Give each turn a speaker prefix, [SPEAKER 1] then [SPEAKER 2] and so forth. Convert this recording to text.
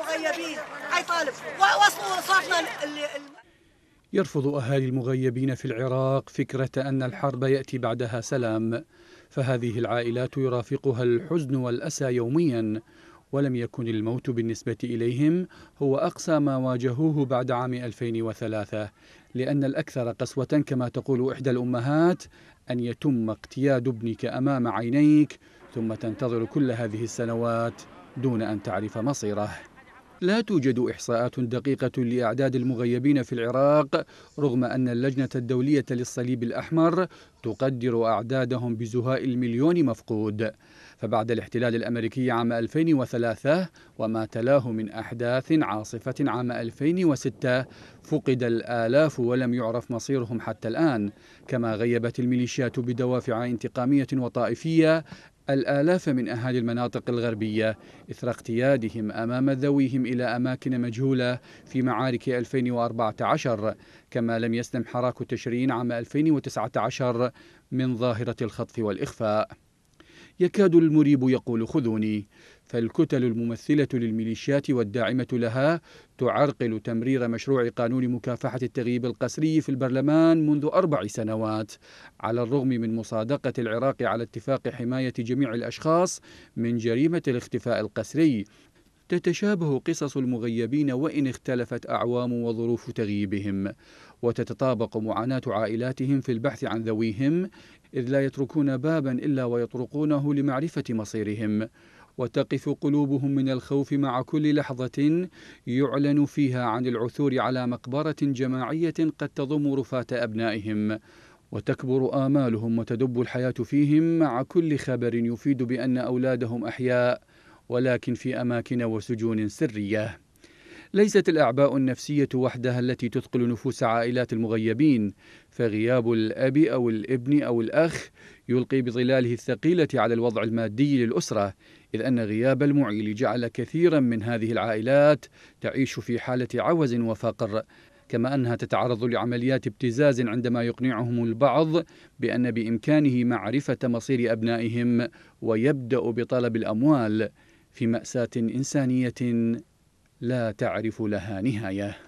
[SPEAKER 1] المغيبين أي طالب وصلوا صافنا اللي يرفض أهالي المغيبين في العراق فكرة أن الحرب يأتي بعدها سلام فهذه العائلات يرافقها الحزن والأسى يوميا ولم يكن الموت بالنسبة إليهم هو أقصى ما واجهوه بعد عام 2003 لأن الأكثر قسوة كما تقول إحدى الأمهات أن يتم اقتياد ابنك أمام عينيك ثم تنتظر كل هذه السنوات دون أن تعرف مصيره لا توجد إحصاءات دقيقة لأعداد المغيبين في العراق رغم أن اللجنة الدولية للصليب الأحمر تقدر أعدادهم بزهاء المليون مفقود فبعد الاحتلال الأمريكي عام 2003 وما تلاه من أحداث عاصفة عام 2006 فقد الآلاف ولم يعرف مصيرهم حتى الآن كما غيبت الميليشيات بدوافع انتقامية وطائفية الآلاف من أهالي المناطق الغربية إثر اقتيادهم أمام ذويهم إلى أماكن مجهولة في معارك 2014 كما لم يسلم حراك تشرين عام 2019 من ظاهرة الخطف والإخفاء يكاد المريب يقول خذوني فالكتل الممثلة للميليشيات والداعمة لها تعرقل تمرير مشروع قانون مكافحة التغييب القسري في البرلمان منذ أربع سنوات على الرغم من مصادقة العراق على اتفاق حماية جميع الأشخاص من جريمة الاختفاء القسري تتشابه قصص المغيبين وإن اختلفت أعوام وظروف تغييبهم وتتطابق معاناة عائلاتهم في البحث عن ذويهم إذ لا يتركون بابا إلا ويطرقونه لمعرفة مصيرهم وتقف قلوبهم من الخوف مع كل لحظة يعلن فيها عن العثور على مقبرة جماعية قد تضم رفاة أبنائهم وتكبر آمالهم وتدب الحياة فيهم مع كل خبر يفيد بأن أولادهم أحياء ولكن في أماكن وسجون سرية ليست الأعباء النفسية وحدها التي تثقل نفوس عائلات المغيبين فغياب الأب أو الابن أو الأخ يلقي بظلاله الثقيلة على الوضع المادي للأسرة إذ أن غياب المعيل جعل كثيرا من هذه العائلات تعيش في حالة عوز وفقر كما أنها تتعرض لعمليات ابتزاز عندما يقنعهم البعض بأن بإمكانه معرفة مصير أبنائهم ويبدأ بطلب الأموال في مأساة إنسانية لا تعرف لها نهاية